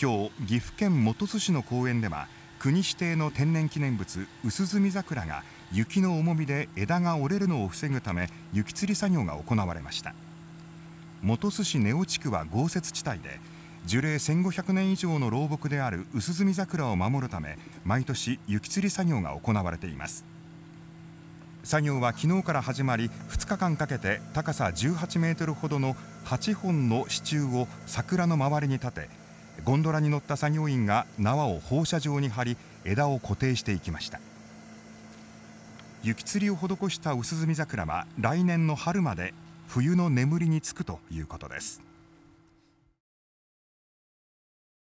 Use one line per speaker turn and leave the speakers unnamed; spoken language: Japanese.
今日岐阜県本巣市の公園では国指定の天然記念物薄墨桜が雪の重みで枝が折れるのを防ぐため雪吊り作業が行われました本巣市根尾地区は豪雪地帯で樹齢1500年以上の老木である薄墨桜を守るため毎年雪吊り作業が行われています作業は昨日から始まり2日間かけて高さ18メートルほどの8本の支柱を桜の周りに立てゴンドラに乗った作業員が縄を放射状に張り枝を固定していきました雪吊りを施した薄墨桜は来年の春まで冬の眠りにつくということです